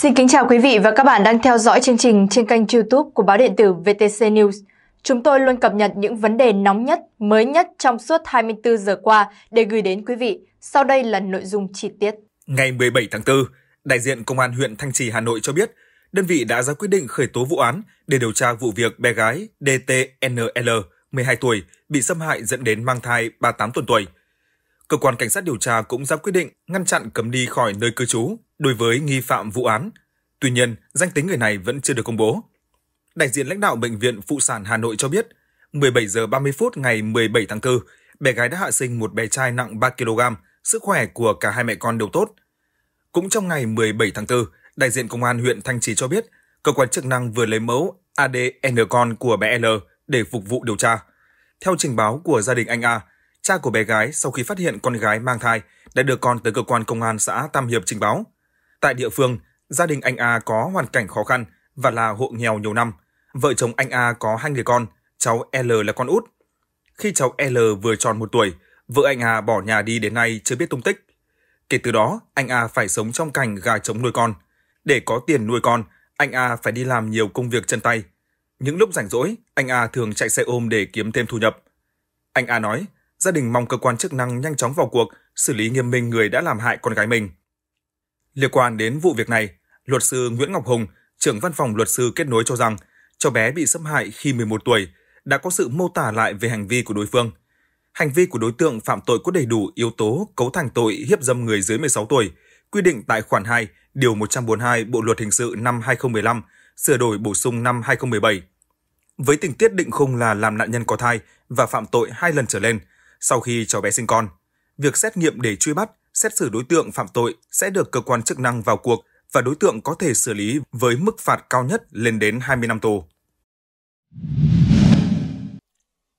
Xin kính chào quý vị và các bạn đang theo dõi chương trình trên kênh YouTube của báo điện tử VTC News. Chúng tôi luôn cập nhật những vấn đề nóng nhất, mới nhất trong suốt 24 giờ qua để gửi đến quý vị. Sau đây là nội dung chi tiết. Ngày 17 tháng 4, đại diện Công an huyện Thanh Trì, Hà Nội cho biết, đơn vị đã ra quyết định khởi tố vụ án để điều tra vụ việc bé gái DTNL, 12 tuổi, bị xâm hại dẫn đến mang thai 38 tuần tuổi. Cơ quan Cảnh sát điều tra cũng ra quyết định ngăn chặn cấm đi khỏi nơi cư trú đối với nghi phạm vụ án. Tuy nhiên, danh tính người này vẫn chưa được công bố. Đại diện lãnh đạo Bệnh viện Phụ sản Hà Nội cho biết, 17 giờ 30 phút ngày 17 tháng 4, bé gái đã hạ sinh một bé trai nặng 3 kg, sức khỏe của cả hai mẹ con đều tốt. Cũng trong ngày 17 tháng 4, đại diện công an huyện Thanh Trì cho biết, cơ quan chức năng vừa lấy mẫu ADN con của bé L để phục vụ điều tra. Theo trình báo của gia đình anh A, cha của bé gái sau khi phát hiện con gái mang thai đã đưa con tới cơ quan công an xã Tam Hiệp trình báo. Tại địa phương, gia đình anh A có hoàn cảnh khó khăn và là hộ nghèo nhiều năm. Vợ chồng anh A có hai người con, cháu L là con út. Khi cháu L vừa tròn một tuổi, vợ anh A bỏ nhà đi đến nay chưa biết tung tích. Kể từ đó, anh A phải sống trong cảnh gà trống nuôi con. Để có tiền nuôi con, anh A phải đi làm nhiều công việc chân tay. Những lúc rảnh rỗi, anh A thường chạy xe ôm để kiếm thêm thu nhập. Anh A nói, gia đình mong cơ quan chức năng nhanh chóng vào cuộc, xử lý nghiêm minh người đã làm hại con gái mình. Liên quan đến vụ việc này, luật sư Nguyễn Ngọc Hùng, trưởng văn phòng luật sư kết nối cho rằng cháu bé bị xâm hại khi 11 tuổi đã có sự mô tả lại về hành vi của đối phương. Hành vi của đối tượng phạm tội có đầy đủ yếu tố cấu thành tội hiếp dâm người dưới 16 tuổi, quy định tại khoản 2, điều 142 Bộ luật hình sự năm 2015, sửa đổi bổ sung năm 2017. Với tình tiết định khung là làm nạn nhân có thai và phạm tội hai lần trở lên sau khi cháu bé sinh con, việc xét nghiệm để truy bắt xét xử đối tượng phạm tội sẽ được cơ quan chức năng vào cuộc và đối tượng có thể xử lý với mức phạt cao nhất lên đến 20 năm tù.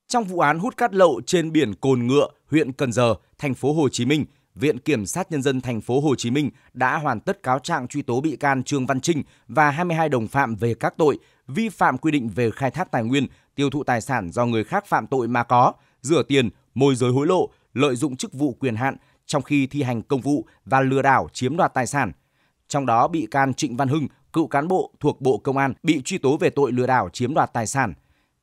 Trong vụ án hút cát lậu trên biển Cồn Ngựa, huyện Cần Giờ, thành phố Hồ Chí Minh, Viện Kiểm sát Nhân dân thành phố Hồ Chí Minh đã hoàn tất cáo trạng truy tố bị can Trương Văn Trinh và 22 đồng phạm về các tội vi phạm quy định về khai thác tài nguyên, tiêu thụ tài sản do người khác phạm tội mà có, rửa tiền, môi giới hối lộ, lợi dụng chức vụ quyền hạn trong khi thi hành công vụ và lừa đảo chiếm đoạt tài sản. Trong đó bị can Trịnh Văn Hưng, cựu cán bộ thuộc Bộ Công an bị truy tố về tội lừa đảo chiếm đoạt tài sản.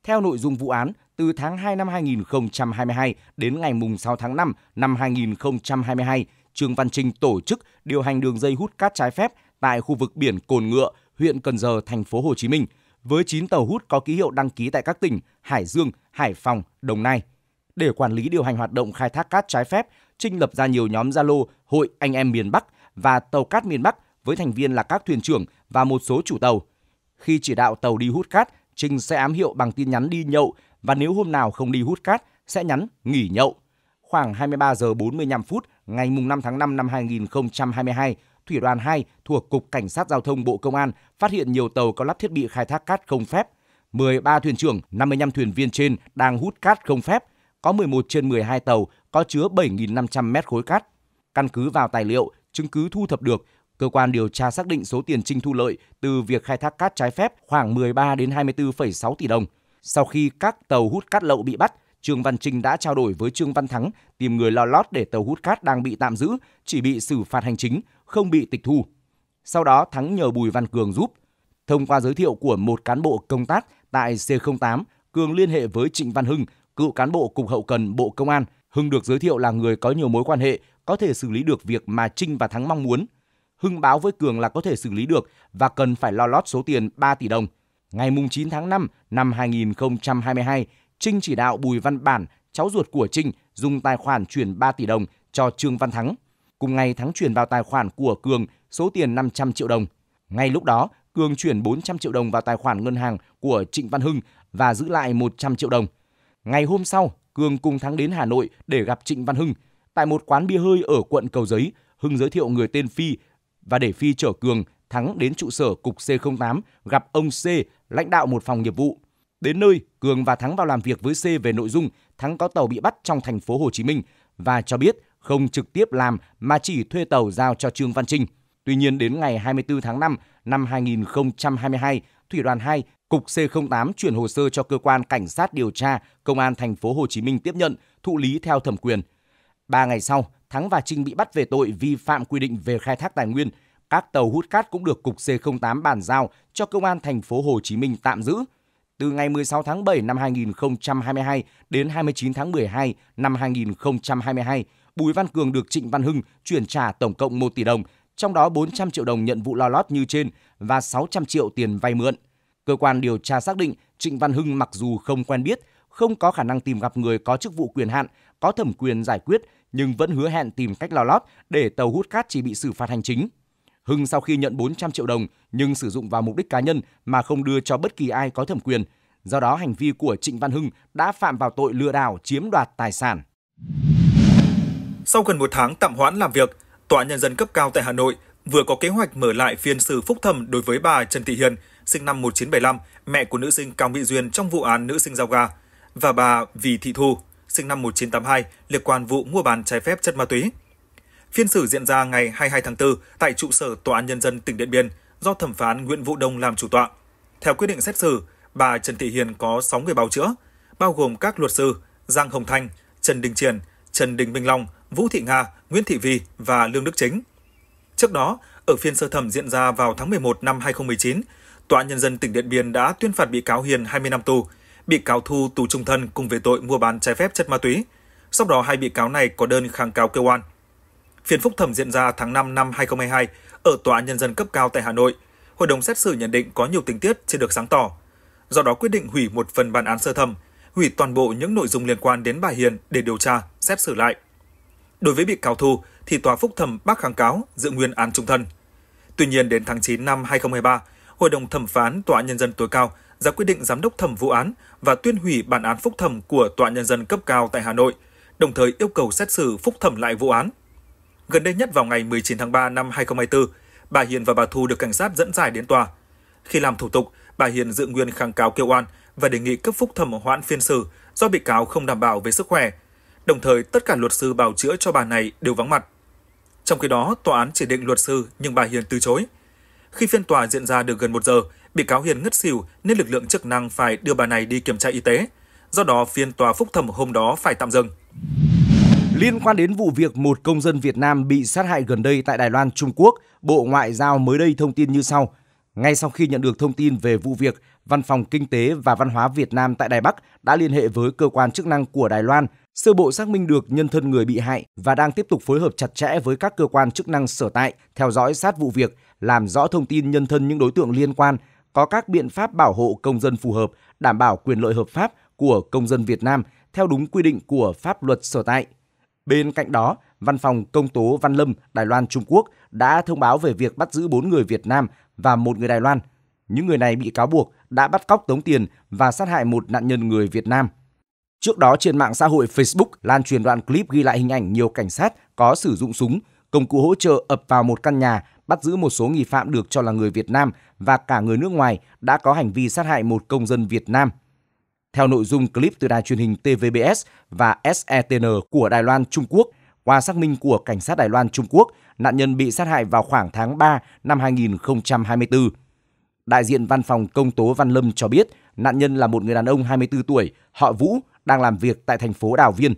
Theo nội dung vụ án, từ tháng 2 năm 2022 đến ngày 6 tháng 5 năm 2022, Trương Văn Trinh tổ chức điều hành đường dây hút cát trái phép tại khu vực biển Cồn Ngựa, huyện Cần Giờ, thành phố Hồ Chí Minh, với 9 tàu hút có ký hiệu đăng ký tại các tỉnh Hải Dương, Hải Phòng, Đồng Nai. Để quản lý điều hành hoạt động khai thác cát trái phép, trinh lập ra nhiều nhóm Zalo Hội Anh Em Miền Bắc và Tàu Cát Miền Bắc với thành viên là các thuyền trưởng và một số chủ tàu. Khi chỉ đạo tàu đi hút cát, Trinh sẽ ám hiệu bằng tin nhắn đi nhậu và nếu hôm nào không đi hút cát sẽ nhắn nghỉ nhậu. Khoảng 23 giờ 45 phút ngày 5 tháng 5 năm 2022, Thủy đoàn 2 thuộc Cục Cảnh sát Giao thông Bộ Công an phát hiện nhiều tàu có lắp thiết bị khai thác cát không phép. 13 thuyền trưởng, 55 thuyền viên trên đang hút cát không phép. Có 11 trên 12 tàu có chứa 7.500 mét khối cát. Căn cứ vào tài liệu, chứng cứ thu thập được, cơ quan điều tra xác định số tiền trinh thu lợi từ việc khai thác cát trái phép khoảng 13 đến 24,6 tỷ đồng. Sau khi các tàu hút cát lậu bị bắt, Trương Văn Trinh đã trao đổi với Trương Văn Thắng tìm người lo lót để tàu hút cát đang bị tạm giữ, chỉ bị xử phạt hành chính, không bị tịch thu. Sau đó Thắng nhờ Bùi Văn Cường giúp. Thông qua giới thiệu của một cán bộ công tác tại C08, Cường liên hệ với Trịnh Văn Hưng, cựu cán bộ Cục Hậu Cần Bộ Công an, Hưng được giới thiệu là người có nhiều mối quan hệ, có thể xử lý được việc mà Trinh và Thắng mong muốn. Hưng báo với Cường là có thể xử lý được và cần phải lo lót số tiền 3 tỷ đồng. Ngày 9 tháng 5 năm 2022, Trinh chỉ đạo Bùi Văn Bản, cháu ruột của Trinh, dùng tài khoản chuyển 3 tỷ đồng cho Trương Văn Thắng. Cùng ngày Thắng chuyển vào tài khoản của Cường số tiền 500 triệu đồng. Ngay lúc đó, Cường chuyển 400 triệu đồng vào tài khoản ngân hàng của Trịnh Văn Hưng và giữ lại 100 triệu đồng. Ngày hôm sau, Cường cùng thắng đến Hà Nội để gặp Trịnh Văn Hưng. Tại một quán bia hơi ở quận Cầu Giấy, Hưng giới thiệu người tên Phi và để Phi chở Cường Thắng đến trụ sở cục C08 gặp ông C, lãnh đạo một phòng nghiệp vụ. Đến nơi, Cường và Thắng vào làm việc với C về nội dung Thắng có tàu bị bắt trong thành phố Hồ Chí Minh và cho biết không trực tiếp làm mà chỉ thuê tàu giao cho Trương Văn Trinh. Tuy nhiên đến ngày 24 tháng 5 năm 2022, Thủy đoàn 2 Cục C08 chuyển hồ sơ cho cơ quan cảnh sát điều tra Công an thành phố Hồ Chí Minh tiếp nhận, thụ lý theo thẩm quyền. Ba ngày sau, Thắng và Trinh bị bắt về tội vi phạm quy định về khai thác tài nguyên. Các tàu hút cát cũng được cục C08 bàn giao cho Công an thành phố Hồ Chí Minh tạm giữ. Từ ngày 16 tháng 7 năm 2022 đến 29 tháng 12 năm 2022, Bùi Văn Cường được Trịnh Văn Hưng chuyển trả tổng cộng 1 tỷ đồng, trong đó 400 triệu đồng nhận vụ lo lót như trên và 600 triệu tiền vay mượn. Cơ quan điều tra xác định Trịnh Văn Hưng mặc dù không quen biết, không có khả năng tìm gặp người có chức vụ quyền hạn, có thẩm quyền giải quyết nhưng vẫn hứa hẹn tìm cách lò lót để tàu hút cát chỉ bị xử phạt hành chính. Hưng sau khi nhận 400 triệu đồng nhưng sử dụng vào mục đích cá nhân mà không đưa cho bất kỳ ai có thẩm quyền. Do đó hành vi của Trịnh Văn Hưng đã phạm vào tội lừa đảo chiếm đoạt tài sản. Sau gần một tháng tạm hoãn làm việc, Tòa Nhân dân cấp cao tại Hà Nội vừa có kế hoạch mở lại phiên xử phúc thẩm đối với bà Trần Thị Hiền – sinh năm 1975, mẹ của nữ sinh Cao Mỹ Duyên trong vụ án nữ sinh giao gà, và bà Vì Thị Thu, sinh năm 1982, liên quan vụ mua bán trái phép chất ma túy. Phiên xử diễn ra ngày 22 tháng 4 tại trụ sở Tòa án Nhân dân tỉnh Điện Biên do thẩm phán Nguyễn Vũ Đông làm chủ tọa. Theo quyết định xét xử, bà Trần Thị Hiền có 6 người bào chữa, bao gồm các luật sư Giang Hồng Thanh, Trần Đình Triển, Trần Đình Minh Long, Vũ Thị Nga, Nguyễn Thị Vi và Lương Đức Chính. Trước đó, ở phiên sơ thẩm diễn ra vào tháng 11 năm 2019, Tòa Nhân dân tỉnh Điện Biên đã tuyên phạt bị cáo Hiền 20 năm tù, bị cáo Thu tù trung thân cùng về tội mua bán trái phép chất ma túy. Sau đó hai bị cáo này có đơn kháng cáo kêu oan. Phiên phúc thẩm diễn ra tháng 5 năm 2022 ở Tòa Nhân dân cấp cao tại Hà Nội. Hội đồng xét xử nhận định có nhiều tình tiết chưa được sáng tỏ. Do đó quyết định hủy một phần bản án sơ thẩm, hủy toàn bộ những nội dung liên quan đến bà Hiền để điều tra, xét xử lại. Đối với bị cáo Thu thì tòa phúc thẩm bác kháng cáo giữ nguyên án trung thân. Tuy nhiên đến tháng 9 năm 2023, Hội đồng thẩm phán Tòa Nhân dân tối cao ra quyết định giám đốc thẩm vụ án và tuyên hủy bản án phúc thẩm của Tòa Nhân dân cấp cao tại Hà Nội, đồng thời yêu cầu xét xử phúc thẩm lại vụ án. Gần đây nhất vào ngày 19 tháng 3 năm 2024, bà Hiền và bà Thu được cảnh sát dẫn giải đến tòa. Khi làm thủ tục, bà Hiền dự nguyên kháng cáo kêu oan và đề nghị cấp phúc thẩm hoãn phiên xử do bị cáo không đảm bảo về sức khỏe. Đồng thời, tất cả luật sư bào chữa cho bà này đều vắng mặt. Trong khi đó, tòa án chỉ định luật sư nhưng bà Hiền từ chối. Khi phiên tòa diễn ra được gần một giờ, bị cáo Hiền ngất xỉu nên lực lượng chức năng phải đưa bà này đi kiểm tra y tế. Do đó, phiên tòa phúc thẩm hôm đó phải tạm dừng. Liên quan đến vụ việc một công dân Việt Nam bị sát hại gần đây tại Đài Loan, Trung Quốc, Bộ Ngoại giao mới đây thông tin như sau. Ngay sau khi nhận được thông tin về vụ việc, Văn phòng Kinh tế và Văn hóa Việt Nam tại Đài Bắc đã liên hệ với cơ quan chức năng của Đài Loan, sơ bộ xác minh được nhân thân người bị hại và đang tiếp tục phối hợp chặt chẽ với các cơ quan chức năng sở tại theo dõi sát vụ việc làm rõ thông tin nhân thân những đối tượng liên quan, có các biện pháp bảo hộ công dân phù hợp, đảm bảo quyền lợi hợp pháp của công dân Việt Nam theo đúng quy định của pháp luật sở tại. Bên cạnh đó, Văn phòng Công tố Văn Lâm, Đài Loan, Trung Quốc đã thông báo về việc bắt giữ 4 người Việt Nam và một người Đài Loan. Những người này bị cáo buộc đã bắt cóc tống tiền và sát hại một nạn nhân người Việt Nam. Trước đó trên mạng xã hội Facebook lan truyền đoạn clip ghi lại hình ảnh nhiều cảnh sát có sử dụng súng, công cụ hỗ trợ ập vào một căn nhà bắt giữ một số nghi phạm được cho là người Việt Nam và cả người nước ngoài đã có hành vi sát hại một công dân Việt Nam. Theo nội dung clip từ đài truyền hình TVBS và SETN của Đài Loan Trung Quốc, qua xác minh của Cảnh sát Đài Loan Trung Quốc, nạn nhân bị sát hại vào khoảng tháng 3 năm 2024. Đại diện văn phòng công tố Văn Lâm cho biết nạn nhân là một người đàn ông 24 tuổi, họ Vũ, đang làm việc tại thành phố Đào Viên.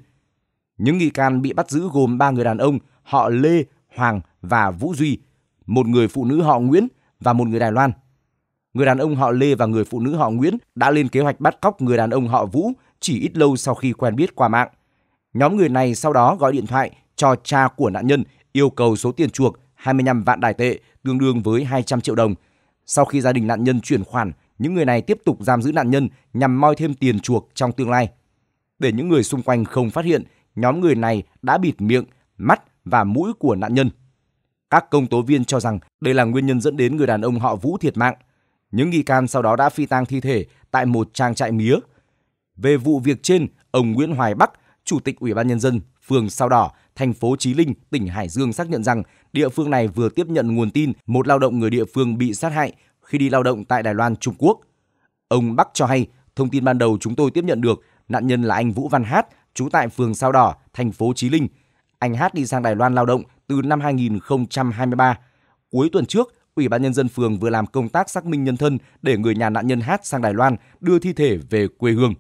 Những nghi can bị bắt giữ gồm ba người đàn ông, họ Lê, Hoàng và Vũ Duy, một người phụ nữ họ Nguyễn và một người Đài Loan. Người đàn ông họ Lê và người phụ nữ họ Nguyễn đã lên kế hoạch bắt cóc người đàn ông họ Vũ chỉ ít lâu sau khi quen biết qua mạng. Nhóm người này sau đó gọi điện thoại cho cha của nạn nhân yêu cầu số tiền chuộc 25 vạn đài tệ tương đương với 200 triệu đồng. Sau khi gia đình nạn nhân chuyển khoản, những người này tiếp tục giam giữ nạn nhân nhằm moi thêm tiền chuộc trong tương lai. Để những người xung quanh không phát hiện, nhóm người này đã bịt miệng, mắt và mũi của nạn nhân. Các công tố viên cho rằng đây là nguyên nhân dẫn đến người đàn ông họ Vũ thiệt mạng. Những nghi can sau đó đã phi tang thi thể tại một trang trại mía. Về vụ việc trên, ông Nguyễn Hoài Bắc, Chủ tịch Ủy ban Nhân dân, phường Sao Đỏ, thành phố Chí Linh, tỉnh Hải Dương xác nhận rằng địa phương này vừa tiếp nhận nguồn tin một lao động người địa phương bị sát hại khi đi lao động tại Đài Loan, Trung Quốc. Ông Bắc cho hay, thông tin ban đầu chúng tôi tiếp nhận được nạn nhân là anh Vũ Văn Hát, trú tại phường Sao Đỏ, thành phố Chí Linh. Anh Hát đi sang Đài Loan lao động từ năm 2023. Cuối tuần trước, Ủy ban Nhân dân phường vừa làm công tác xác minh nhân thân để người nhà nạn nhân hát sang Đài Loan đưa thi thể về quê hương.